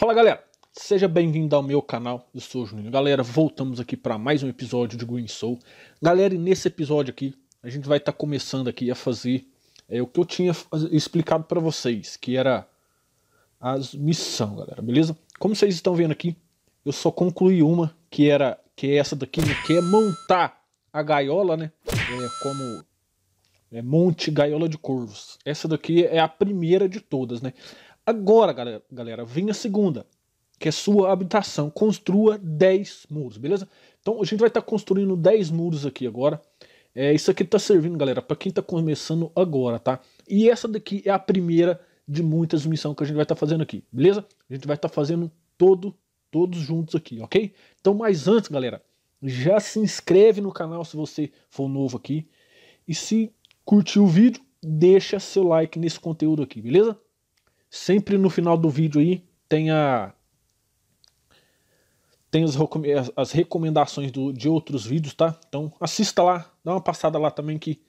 Fala galera, seja bem-vindo ao meu canal, eu sou o Juninho. Galera, voltamos aqui para mais um episódio de Green Soul. Galera, nesse episódio aqui, a gente vai estar tá começando aqui a fazer é, o que eu tinha explicado para vocês, que era as missão, galera, beleza? Como vocês estão vendo aqui, eu só concluí uma, que era que é essa daqui, né, que é montar a gaiola, né? É, como é, monte gaiola de corvos. Essa daqui é a primeira de todas, né? Agora, galera, galera, vem a segunda, que é sua habitação. Construa 10 muros, beleza? Então a gente vai estar tá construindo 10 muros aqui agora. É, isso aqui está servindo, galera, para quem está começando agora, tá? E essa daqui é a primeira de muitas missões que a gente vai estar tá fazendo aqui, beleza? A gente vai estar tá fazendo todo, todos juntos aqui, ok? Então, mas antes, galera, já se inscreve no canal se você for novo aqui. E se curtiu o vídeo, deixa seu like nesse conteúdo aqui, beleza? Sempre no final do vídeo aí tem a tem as, as recomendações do, de outros vídeos, tá? Então assista lá, dá uma passada lá também que,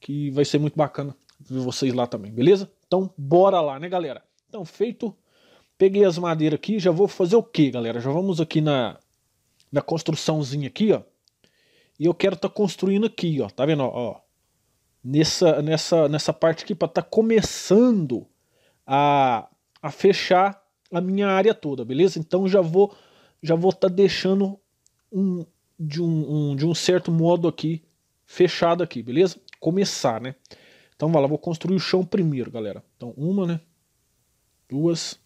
que vai ser muito bacana ver vocês lá também, beleza? Então bora lá, né, galera? Então feito, peguei as madeiras aqui, já vou fazer o que, galera? Já vamos aqui na, na construçãozinha aqui, ó. E eu quero estar tá construindo aqui, ó, tá vendo, ó, ó nessa, nessa, nessa parte aqui para estar tá começando a, a fechar a minha área toda, beleza? Então já vou já vou estar tá deixando um de um, um, de um certo modo aqui fechado aqui, beleza? Começar, né? Então vai lá, vou construir o chão primeiro, galera. Então uma, né? Duas,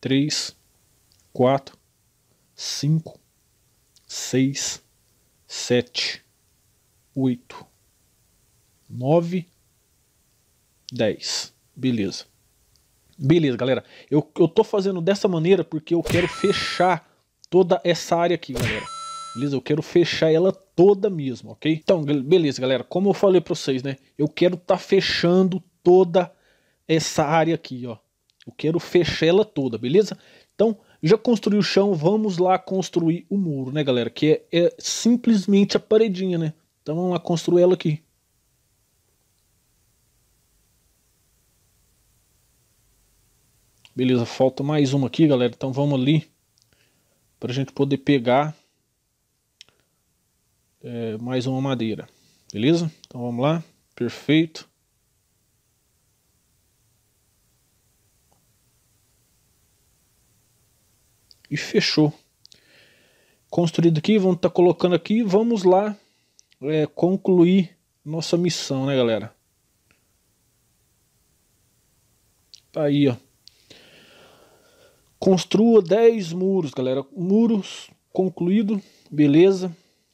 três, quatro, cinco, seis, sete, oito, nove, dez, beleza? Beleza, galera. Eu, eu tô fazendo dessa maneira porque eu quero fechar toda essa área aqui, galera. Beleza? Eu quero fechar ela toda mesmo, ok? Então, beleza, galera. Como eu falei pra vocês, né? Eu quero tá fechando toda essa área aqui, ó. Eu quero fechar ela toda, beleza? Então, já construí o chão, vamos lá construir o muro, né, galera? Que é, é simplesmente a paredinha, né? Então vamos lá construir ela aqui. Beleza, falta mais uma aqui, galera. Então vamos ali para a gente poder pegar é, mais uma madeira. Beleza? Então vamos lá. Perfeito. E fechou. Construído aqui, vamos estar tá colocando aqui. Vamos lá é, concluir nossa missão, né, galera? Tá aí, ó. Construa 10 muros, galera. Muros concluído, beleza,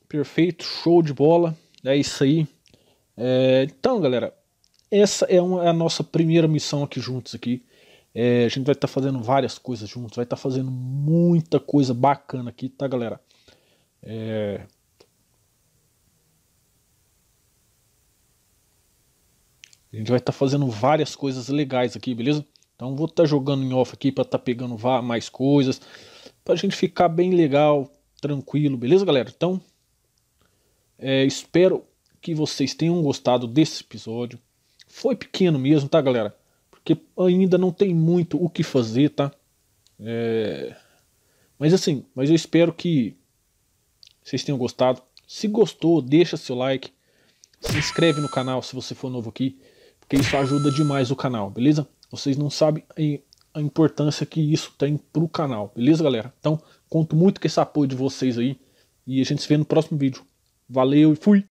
perfeito, show de bola. É isso aí. É, então, galera, essa é, uma, é, a nossa primeira missão aqui juntos aqui. É, a gente vai estar tá fazendo várias coisas juntos, vai estar tá fazendo muita coisa bacana aqui, tá, galera? É... A gente vai estar tá fazendo várias coisas legais aqui, beleza? Então vou estar tá jogando em off aqui para estar tá pegando mais coisas, para a gente ficar bem legal, tranquilo, beleza, galera? Então é, espero que vocês tenham gostado desse episódio. Foi pequeno mesmo, tá, galera? Porque ainda não tem muito o que fazer, tá? É... Mas assim, mas eu espero que vocês tenham gostado. Se gostou, deixa seu like. Se inscreve no canal se você for novo aqui, porque isso ajuda demais o canal, beleza? Vocês não sabem a importância que isso tem para o canal, beleza, galera? Então, conto muito com esse apoio de vocês aí. E a gente se vê no próximo vídeo. Valeu e fui!